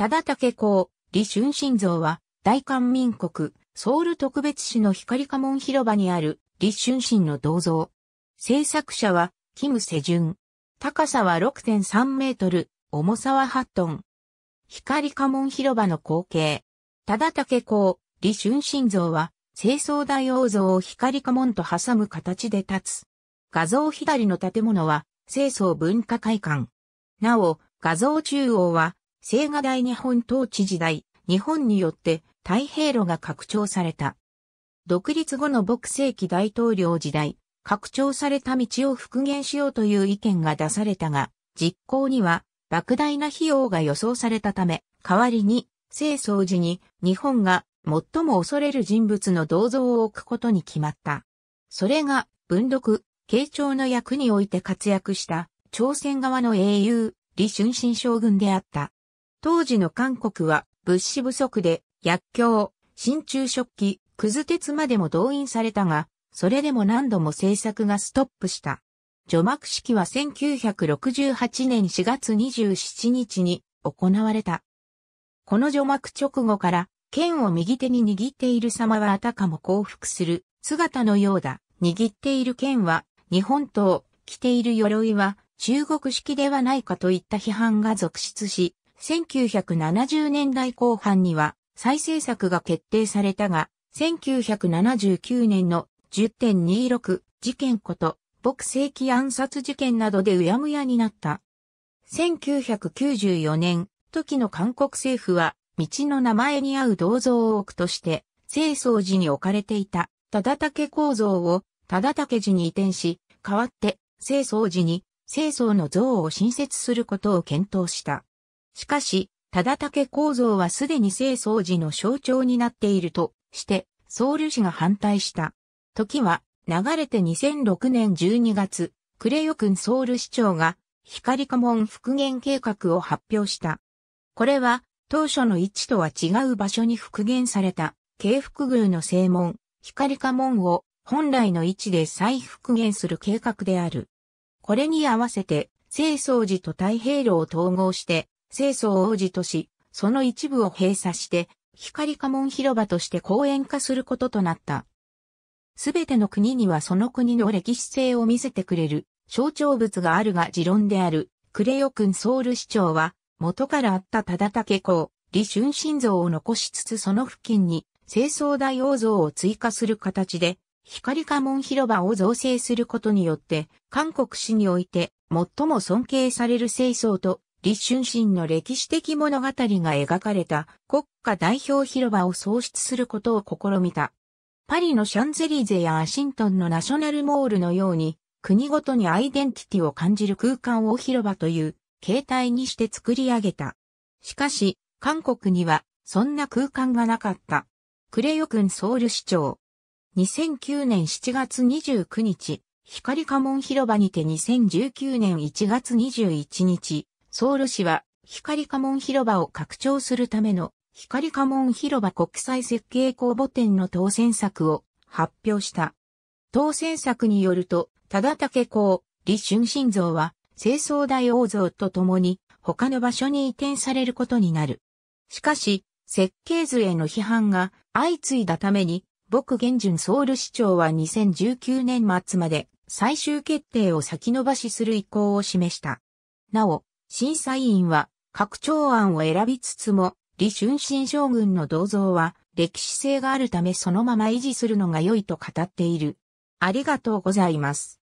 忠武公、李春心像は、大韓民国、ソウル特別市の光家門広場にある、李春心の銅像。制作者は、キム・セジュン。高さは6.3メートル、重さは8トン。光家門広場の光景。忠武公、李春心像は、清掃大王像を光家門と挟む形で立つ。画像左の建物は、清掃文化会館。なお、画像中央は、青瓦台日本統治時代、日本によって太平路が拡張された。独立後の牧世紀大統領時代、拡張された道を復元しようという意見が出されたが、実行には莫大な費用が予想されたため、代わりに、清掃時に日本が最も恐れる人物の銅像を置くことに決まった。それが文禄、慶長の役において活躍した朝鮮側の英雄、李春新将軍であった。当時の韓国は物資不足で薬莢、真鍮食器、くず鉄までも動員されたが、それでも何度も制作がストップした。除幕式は1968年4月27日に行われた。この除幕直後から、剣を右手に握っている様はあたかも降伏する姿のようだ。握っている剣は日本刀、着ている鎧は中国式ではないかといった批判が続出し、1970年代後半には再制作が決定されたが、1979年の10.26事件こと、牧世紀暗殺事件などでうやむやになった。1994年、時の韓国政府は、道の名前に合う銅像を置くとして、清掃寺に置かれていた、忠武構造を、忠武寺に移転し、代わって、清掃寺に、清掃の像を新設することを検討した。しかし、忠武構造はすでに清掃寺の象徴になっているとして、僧侶氏が反対した。時は、流れて2006年12月、クレヨ君ソウル市長が、光家門復元計画を発表した。これは、当初の位置とは違う場所に復元された、京福宮の正門、光家門を本来の位置で再復元する計画である。これに合わせて、清掃寺と太平路を統合して、清掃王子とし、その一部を閉鎖して、光家門広場として公園化することとなった。すべての国にはその国の歴史性を見せてくれる象徴物があるが持論である、クレヨ君ソウル市長は、元からあった忠武公、李春心像を残しつつその付近に、清掃大王像を追加する形で、光家門広場を造成することによって、韓国史において最も尊敬される清掃と立春神の歴史的物語が描かれた国家代表広場を創出することを試みた。パリのシャンゼリーゼやアシントンのナショナルモールのように、国ごとにアイデンティティを感じる空間を広場という形態にして作り上げた。しかし、韓国にはそんな空間がなかった。クレヨクンソウル市長。2009年7月29日、光家門広場にて2019年1月21日、ソウル市は光家門広場を拡張するための光家門広場国際設計公募展の当選策を発表した。当選策によると、忠武公、李春心像は清掃大王像と共に他の場所に移転されることになる。しかし、設計図への批判が相次いだために、僕現順ソウル市長は2019年末まで最終決定を先延ばしする意向を示した。なお、審査委員は拡張案を選びつつも、李春新将軍の銅像は歴史性があるためそのまま維持するのが良いと語っている。ありがとうございます。